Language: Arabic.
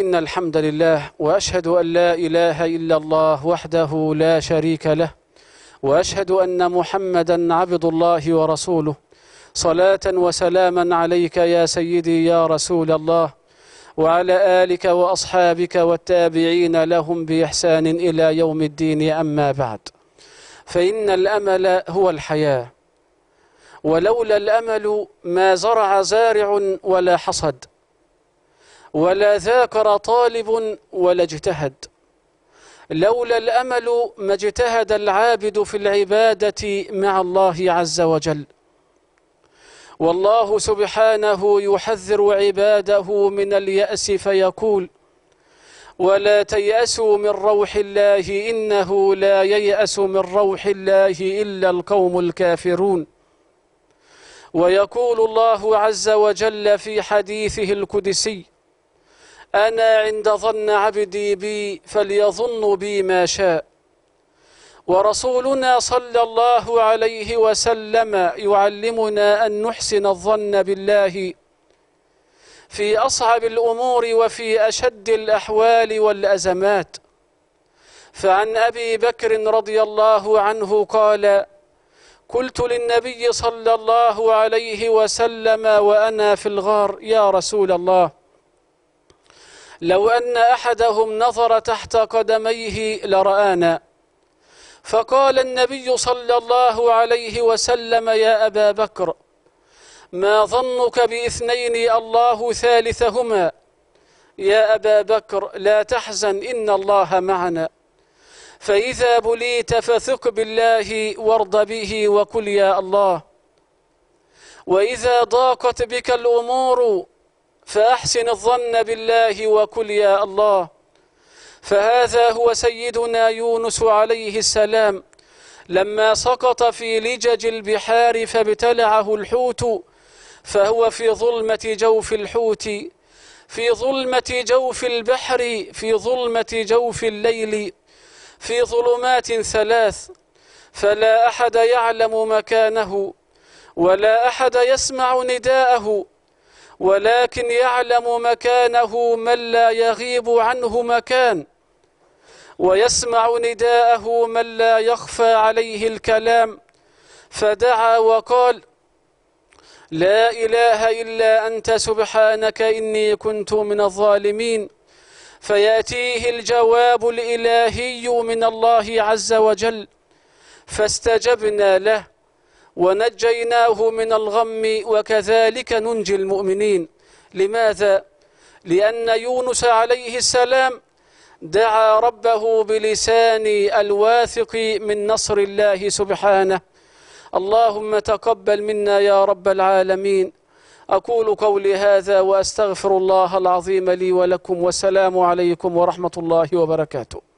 إن الحمد لله وأشهد أن لا إله إلا الله وحده لا شريك له وأشهد أن محمدا عبد الله ورسوله صلاة وسلاما عليك يا سيدي يا رسول الله وعلى آلك وأصحابك والتابعين لهم بإحسان إلى يوم الدين أما بعد فإن الأمل هو الحياة ولولا الأمل ما زرع زارع ولا حصد ولا ذاكر طالب ولا اجتهد لولا الأمل ما اجتهد العابد في العبادة مع الله عز وجل والله سبحانه يحذر عباده من اليأس فيقول ولا تيأسوا من روح الله إنه لا ييأس من روح الله إلا القوم الكافرون ويقول الله عز وجل في حديثه القدسي أنا عند ظن عبدي بي فليظن بي ما شاء ورسولنا صلى الله عليه وسلم يعلمنا أن نحسن الظن بالله في أصعب الأمور وفي أشد الأحوال والأزمات فعن أبي بكر رضي الله عنه قال قلت للنبي صلى الله عليه وسلم وأنا في الغار يا رسول الله لو أن أحدهم نظر تحت قدميه لرآنا فقال النبي صلى الله عليه وسلم يا أبا بكر ما ظنك باثنين الله ثالثهما يا أبا بكر لا تحزن إن الله معنا فإذا بليت فثق بالله وارض به وقل يا الله وإذا ضاقت بك الأمور فأحسن الظن بالله وكل يا الله فهذا هو سيدنا يونس عليه السلام لما سقط في لجج البحار فابتلعه الحوت فهو في ظلمة جوف الحوت في ظلمة جوف البحر في ظلمة جوف الليل في ظلمات ثلاث فلا أحد يعلم مكانه ولا أحد يسمع نداءه ولكن يعلم مكانه من لا يغيب عنه مكان ويسمع نداءه من لا يخفى عليه الكلام فدعا وقال لا إله إلا أنت سبحانك إني كنت من الظالمين فيأتيه الجواب الإلهي من الله عز وجل فاستجبنا له ونجيناه من الغم وكذلك ننجي المؤمنين لماذا؟ لأن يونس عليه السلام دعا ربه بلسان الواثق من نصر الله سبحانه اللهم تقبل منا يا رب العالمين أقول قولي هذا وأستغفر الله العظيم لي ولكم والسلام عليكم ورحمة الله وبركاته